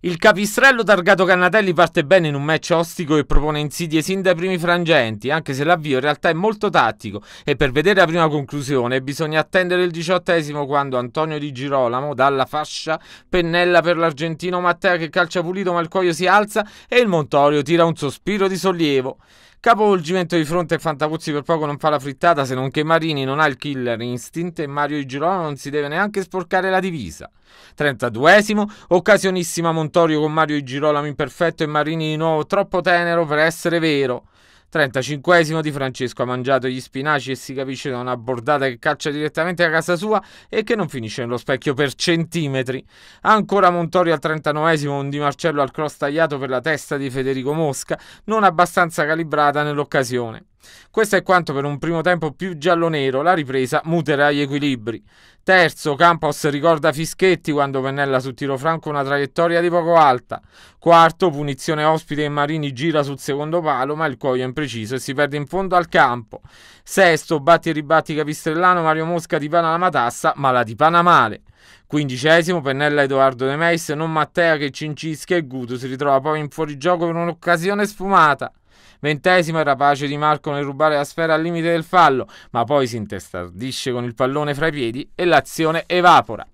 Il capistrello targato Cannatelli parte bene in un match ostico e propone insidie sin dai primi frangenti, anche se l'avvio in realtà è molto tattico e per vedere la prima conclusione bisogna attendere il diciottesimo quando Antonio Di Girolamo dalla fascia pennella per l'argentino Matteo che calcia pulito ma il cuoio si alza e il Montorio tira un sospiro di sollievo. Capovolgimento di fronte Fantapuzzi per poco non fa la frittata se non che Marini non ha il killer instinct e Mario Girolamo non si deve neanche sporcare la divisa. 32esimo, occasionissima Montorio con Mario Girolamo imperfetto e Marini di nuovo troppo tenero per essere vero. 35 di Francesco ha mangiato gli spinaci e si capisce da una bordata che caccia direttamente a casa sua e che non finisce nello specchio per centimetri. Ancora Montori al 39 un Di Marcello al cross tagliato per la testa di Federico Mosca, non abbastanza calibrata nell'occasione. Questo è quanto per un primo tempo più giallo-nero la ripresa muterà gli equilibri. Terzo, Campos ricorda Fischetti quando pennella su tiro franco una traiettoria di poco alta. Quarto, punizione ospite e Marini gira sul secondo palo ma il cuoio è impreciso e si perde in fondo al campo. Sesto, batti e ribatti Capistrellano, Mario Mosca di pana la matassa ma la dipana male. Quindicesimo, pennella Edoardo De Meis, non Matteo che cincisca e Guto si ritrova poi in fuorigioco per un'occasione sfumata. Ventesimo è rapace di Marco nel rubare la sfera al limite del fallo, ma poi si intestardisce con il pallone fra i piedi e l'azione evapora.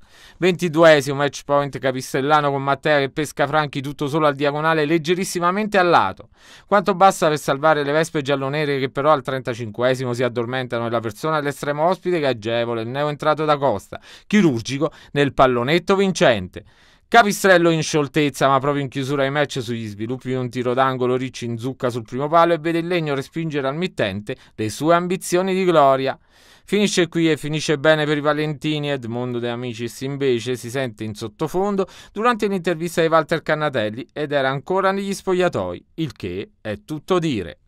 22esimo match point Capistellano con Matteo che pesca Franchi tutto solo al diagonale leggerissimamente al lato. Quanto basta per salvare le vespe giallonere che però al 35esimo si addormentano e la persona all'estremo ospite che agevole il neo entrato da Costa, chirurgico nel pallonetto vincente. Capistrello in scioltezza, ma proprio in chiusura ai match sugli sviluppi di un tiro d'angolo Ricci in zucca sul primo palo e vede il legno respingere al mittente le sue ambizioni di gloria. Finisce qui e finisce bene per i Valentini. Edmondo De Amicis invece si sente in sottofondo durante l'intervista di Walter Cannatelli ed era ancora negli spogliatoi, il che è tutto dire.